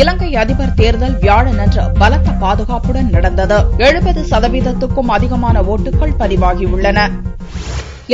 இலங்கை அதிபர் தேர்தல் வியாழனன்று பலத்த பாதுகாப்புடன் நடந்தது எழுபது சதவீதத்துக்கும் அதிகமான ஓட்டுகள் பதிவாகியுள்ளன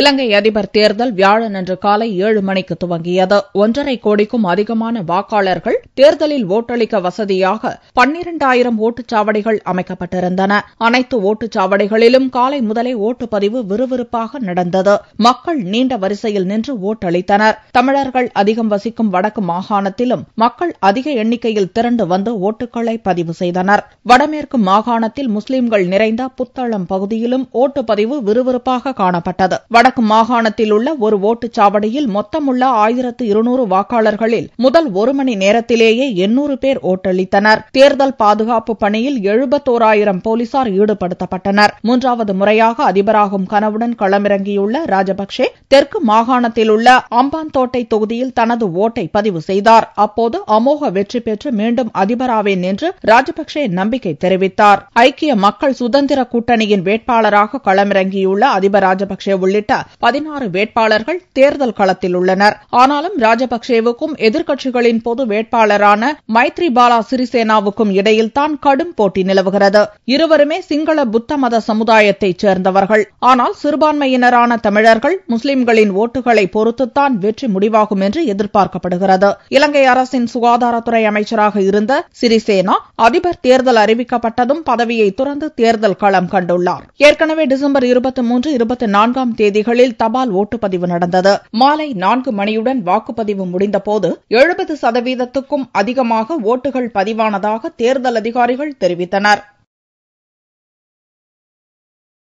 இலங்கை அதிபர் தேர்தல் வியாழன் அன்று காலை ஏழு மணிக்கு துவங்கியது ஒன்றரை கோடிக்கும் அதிகமான வாக்காளர்கள் தேர்தலில் ஓட்டளிக்க வசதியாக பன்னிரண்டாயிரம் ஓட்டுச்சாவடிகள் அமைக்கப்பட்டிருந்தன அனைத்து ஓட்டுச்சாவடிகளிலும் காலை முதலே ஓட்டுப்பதிவு விறுவிறுப்பாக நடந்தது மக்கள் நீண்ட வரிசையில் நின்று ஓட்டளித்தனர் தமிழர்கள் அதிகம் வசிக்கும் வடக்கு மாகாணத்திலும் மக்கள் அதிக எண்ணிக்கையில் திரண்டு வந்து ஓட்டுகளை பதிவு செய்தனர் வடமேற்கு மாகாணத்தில் முஸ்லீம்கள் நிறைந்த புத்தளம் பகுதியிலும் ஓட்டுப்பதிவு விறுவிறுப்பாக காணப்பட்டது வடக்கு மாகாணத்தில் உள்ள ஒரு ஓட்டுச்சாவடியில் மொத்தமுள்ள ஆயிரத்து இருநூறு வாக்காளர்களில் முதல் ஒரு மணி நேரத்திலே நேரத்திலேயே எண்ணூறு பேர் ஓட்டளித்தனர் தேர்தல் பாதுகாப்பு பணியில் எழுபத்தோராயிரம் போலீசார் ஈடுபடுத்தப்பட்டனர் மூன்றாவது முறையாக அதிபராகும் கனவுடன் களமிறங்கியுள்ள ராஜபக்சே தெற்கு மாகாணத்தில் உள்ள அம்பாந்தோட்டை தொகுதியில் தனது ஓட்டை பதிவு செய்தார் அப்போது அமோக வெற்றி பெற்று மீண்டும் அதிபராவேன் என்று ராஜபக்சே நம்பிக்கை தெரிவித்தார் ஐக்கிய மக்கள் சுதந்திர கூட்டணியின் வேட்பாளராக களமிறங்கியுள்ள அதிபர் ராஜபக்சே உள்ளிட்ட பதினாறு வேட்பாளர்கள் தேர்தல் களத்தில் உள்ளனர் ஆனாலும் ராஜபக்சேவுக்கும் எதிர்க்கட்சிகளின் பொது வேட்பாளர் வேட்பாளரான மைத்ரிபாலா சிறிசேனாவுக்கும் இடையில்தான் கடும் போட்டி நிலவுகிறது இருவருமே சிங்கள புத்த மத சமுதாயத்தைச் சேர்ந்தவர்கள் ஆனால் சிறுபான்மையினரான தமிழர்கள் முஸ்லிம்களின் ஓட்டுகளை பொறுத்துத்தான் வெற்றி முடிவாகும் என்று எதிர்பார்க்கப்படுகிறது இலங்கை அரசின் சுகாதாரத்துறை அமைச்சராக இருந்த சிறிசேனா அதிபர் தேர்தல் அறிவிக்கப்பட்டதும் பதவியை துறந்து தேர்தல் களம் கண்டுள்ளார் ஏற்கனவே டிசம்பர் இருபத்தி மூன்று இருபத்தி நான்காம் தேதிகளில் தபால் ஓட்டுப்பதிவு நடந்தது மாலை நான்கு மணியுடன் வாக்குப்பதிவு முடிந்தபோது எழுபது சதவீதத்துக்கும் அதிகமாக ஓட்டுகள் பதிவானதாக தேர்தல் அதிகாரிகள் தெரிவித்தனா்